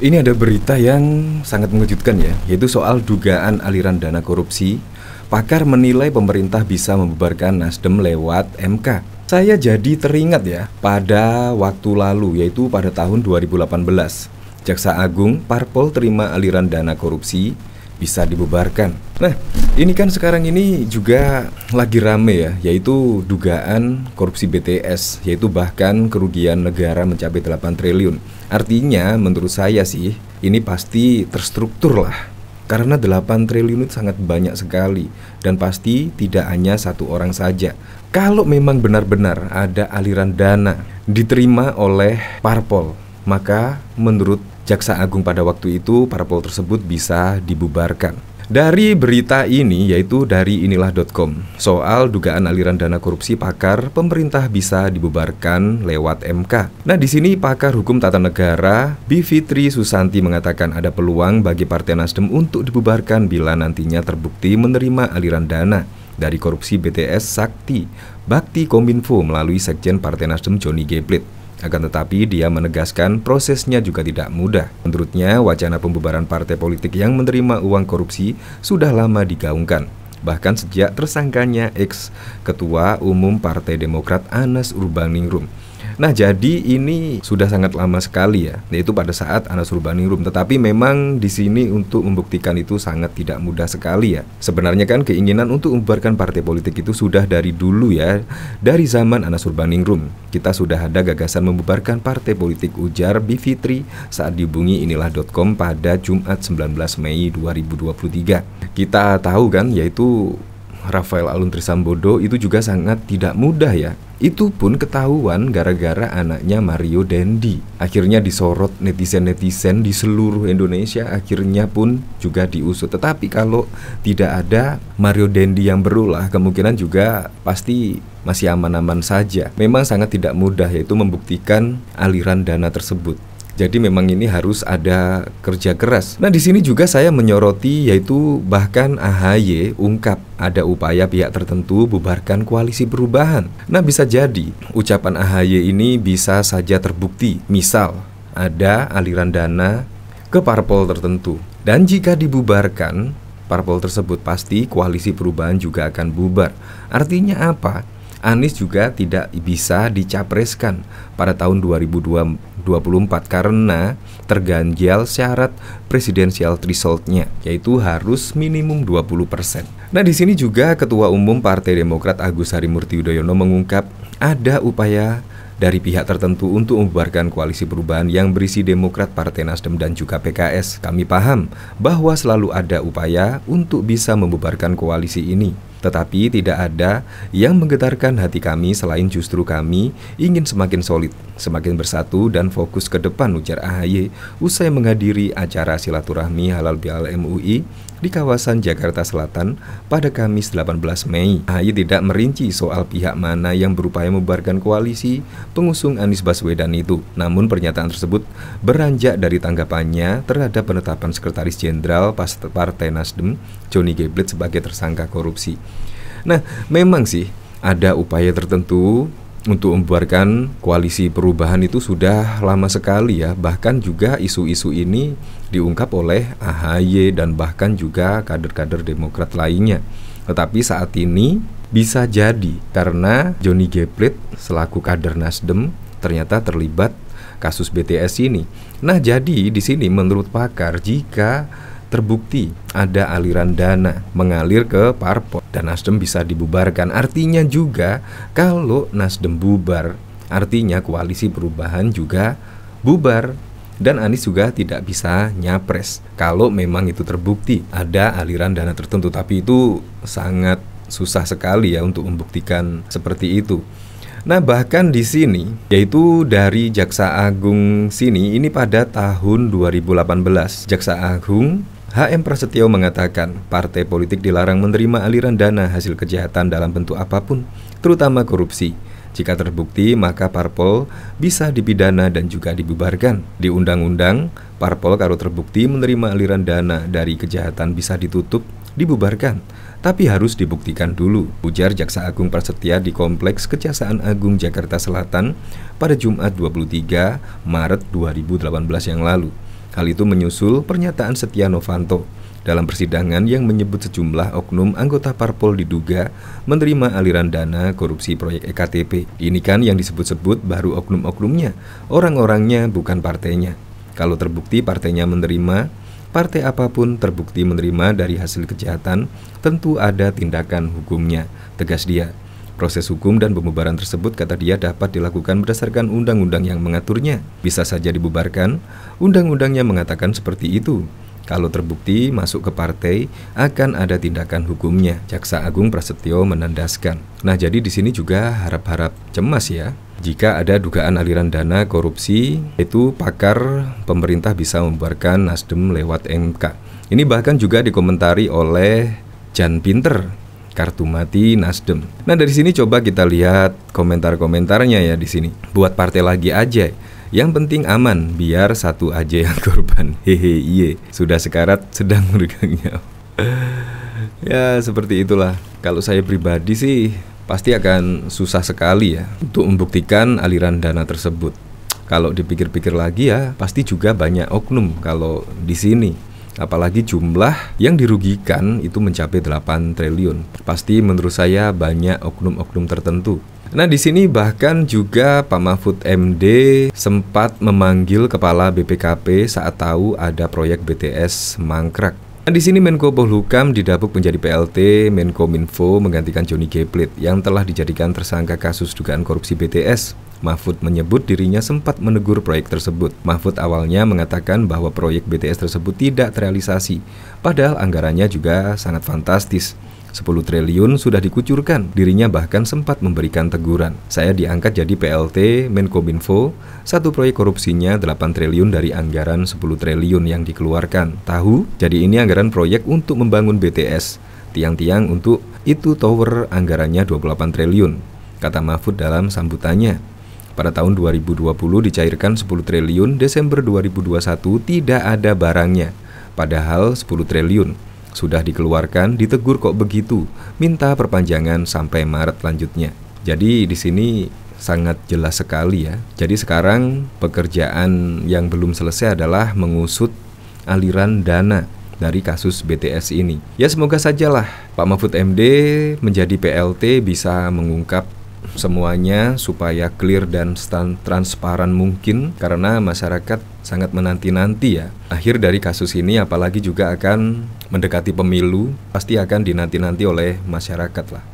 Ini ada berita yang sangat mengejutkan ya, yaitu soal dugaan aliran dana korupsi. Pakar menilai pemerintah bisa membubarkan Nasdem lewat MK. Saya jadi teringat ya pada waktu lalu yaitu pada tahun 2018. Jaksa Agung Parpol terima aliran dana korupsi bisa dibubarkan. Nah, ini kan sekarang ini juga lagi rame ya, yaitu dugaan korupsi BTS, yaitu bahkan kerugian negara mencapai 8 triliun. Artinya, menurut saya sih, ini pasti terstruktur lah. Karena 8 triliun itu sangat banyak sekali dan pasti tidak hanya satu orang saja. Kalau memang benar-benar ada aliran dana diterima oleh parpol, maka menurut Jaksa Agung pada waktu itu parpol tersebut bisa dibubarkan. Dari berita ini yaitu dari inilah.com soal dugaan aliran dana korupsi pakar pemerintah bisa dibubarkan lewat MK. Nah, di sini pakar hukum tata negara Bivitri Susanti mengatakan ada peluang bagi Partai Nasdem untuk dibubarkan bila nantinya terbukti menerima aliran dana dari korupsi BTS Sakti Bakti Kominfo melalui Sekjen Partai Nasdem Joni Geblit. Akan tetapi, dia menegaskan prosesnya juga tidak mudah. Menurutnya, wacana pembubaran partai politik yang menerima uang korupsi sudah lama digaungkan. Bahkan sejak tersangkanya ex-ketua umum Partai Demokrat Anas Urbaningrum Nah, jadi ini sudah sangat lama sekali ya, yaitu pada saat Anas Urbaningrum. Tetapi memang di sini untuk membuktikan itu sangat tidak mudah sekali ya. Sebenarnya kan keinginan untuk membubarkan partai politik itu sudah dari dulu ya, dari zaman Anas Urbaningrum. Kita sudah ada gagasan membubarkan partai politik ujar Bivitri saat dihubungi inilah.com pada Jumat 19 Mei 2023. Kita tahu kan yaitu Rafael Aluntri Sambodo itu juga sangat tidak mudah ya. Itu pun ketahuan gara-gara anaknya Mario Dendi. Akhirnya disorot netizen-netizen di seluruh Indonesia, akhirnya pun juga diusut. Tetapi kalau tidak ada Mario Dendi yang berulah, kemungkinan juga pasti masih aman-aman saja. Memang sangat tidak mudah yaitu membuktikan aliran dana tersebut. Jadi memang ini harus ada kerja keras. Nah, di sini juga saya menyoroti yaitu bahkan AHY ungkap ada upaya pihak tertentu bubarkan koalisi perubahan. Nah, bisa jadi ucapan AHY ini bisa saja terbukti. Misal, ada aliran dana ke parpol tertentu. Dan jika dibubarkan, parpol tersebut pasti koalisi perubahan juga akan bubar. Artinya apa? Anies juga tidak bisa dicapreskan pada tahun 2024 2024 karena terganjal syarat presidensial threshold-nya yaitu harus minimum 20%. Nah, di sini juga Ketua Umum Partai Demokrat Agus Harimurti Yudhoyono mengungkap ada upaya dari pihak tertentu untuk membubarkan koalisi perubahan yang berisi Demokrat, Partai Nasdem, dan juga PKS. Kami paham bahwa selalu ada upaya untuk bisa membubarkan koalisi ini. Tetapi tidak ada yang menggetarkan hati kami selain justru kami ingin semakin solid, semakin bersatu dan fokus ke depan ujar AHY usai menghadiri acara silaturahmi halal bihalal MUI di kawasan Jakarta Selatan pada Kamis 18 Mei. Ahy tidak merinci soal pihak mana yang berupaya membubarkan koalisi pengusung Anies Baswedan itu. Namun pernyataan tersebut beranjak dari tanggapannya terhadap penetapan Sekretaris Jenderal Partai Nasdem Joni Geblet sebagai tersangka korupsi. Nah, memang sih ada upaya tertentu untuk membuarkan koalisi perubahan itu sudah lama sekali ya. Bahkan juga isu-isu ini diungkap oleh AHY dan bahkan juga kader-kader Demokrat lainnya. Tetapi saat ini bisa jadi karena Johnny Geplit selaku kader Nasdem ternyata terlibat kasus BTS ini. Nah, jadi di sini menurut pakar jika terbukti ada aliran dana mengalir ke parpol dan Nasdem bisa dibubarkan. Artinya juga kalau Nasdem bubar, artinya koalisi perubahan juga bubar dan Anies juga tidak bisa nyapres kalau memang itu terbukti ada aliran dana tertentu tapi itu sangat susah sekali ya untuk membuktikan seperti itu. Nah, bahkan di sini yaitu dari Jaksa Agung sini ini pada tahun 2018 Jaksa Agung HM Prasetyo mengatakan, partai politik dilarang menerima aliran dana hasil kejahatan dalam bentuk apapun, terutama korupsi. Jika terbukti, maka parpol bisa dipidana dan juga dibubarkan. Di undang-undang, parpol kalau terbukti menerima aliran dana dari kejahatan bisa ditutup, dibubarkan. Tapi harus dibuktikan dulu, ujar Jaksa Agung Prasetya di Kompleks Kejaksaan Agung Jakarta Selatan pada Jumat 23 Maret 2018 yang lalu. Hal itu menyusul pernyataan Setia Novanto dalam persidangan yang menyebut sejumlah oknum anggota parpol diduga menerima aliran dana korupsi proyek EKTP. Ini kan yang disebut-sebut baru oknum-oknumnya, orang-orangnya bukan partainya. Kalau terbukti partainya menerima, partai apapun terbukti menerima dari hasil kejahatan, tentu ada tindakan hukumnya, tegas dia. Proses hukum dan pembubaran tersebut kata dia dapat dilakukan berdasarkan undang-undang yang mengaturnya. Bisa saja dibubarkan, undang-undangnya mengatakan seperti itu. Kalau terbukti masuk ke partai, akan ada tindakan hukumnya. Jaksa Agung Prasetyo menandaskan. Nah, jadi di sini juga harap-harap cemas ya. Jika ada dugaan aliran dana korupsi, itu pakar pemerintah bisa membuarkan Nasdem lewat MK. Ini bahkan juga dikomentari oleh Jan Pinter kartu mati Nasdem. Nah dari sini coba kita lihat komentar-komentarnya ya di sini. Buat partai lagi aja. Yang penting aman, biar satu aja yang korban. Hehe, iye. Sudah sekarat, sedang meregangnya. ya seperti itulah. Kalau saya pribadi sih pasti akan susah sekali ya untuk membuktikan aliran dana tersebut. Kalau dipikir-pikir lagi ya, pasti juga banyak oknum kalau di sini Apalagi jumlah yang dirugikan itu mencapai 8 triliun. Pasti menurut saya banyak oknum-oknum tertentu Nah, di sini bahkan juga Pak Mahfud MD sempat memanggil kepala BPKP saat tahu ada proyek BTS mangkrak. Nah, di sini Menko Polhukam didapuk menjadi PLT menko Minfo menggantikan Joni Geplit yang telah dijadikan tersangka kasus dugaan korupsi BTS. Mahfud menyebut dirinya sempat menegur proyek tersebut. Mahfud awalnya mengatakan bahwa proyek BTS tersebut tidak terrealisasi, padahal anggarannya juga sangat fantastis. 10 triliun sudah dikucurkan. Dirinya bahkan sempat memberikan teguran. Saya diangkat jadi PLT Menkominfo, satu proyek korupsinya 8 triliun dari anggaran 10 triliun yang dikeluarkan. Tahu? Jadi ini anggaran proyek untuk membangun BTS. Tiang-tiang untuk itu tower anggarannya 28 triliun, kata Mahfud dalam sambutannya. Pada tahun 2020 dicairkan 10 triliun, Desember 2021 tidak ada barangnya. Padahal 10 triliun. Sudah dikeluarkan, ditegur kok begitu, minta perpanjangan sampai Maret lanjutnya. Jadi di sini sangat jelas sekali ya. Jadi sekarang pekerjaan yang belum selesai adalah mengusut aliran dana dari kasus BTS ini. Ya semoga sajalah Pak Mahfud MD menjadi PLT bisa mengungkap semuanya supaya clear dan transparan mungkin karena masyarakat sangat menanti-nanti ya akhir dari kasus ini apalagi juga akan mendekati pemilu pasti akan dinanti-nanti oleh masyarakat lah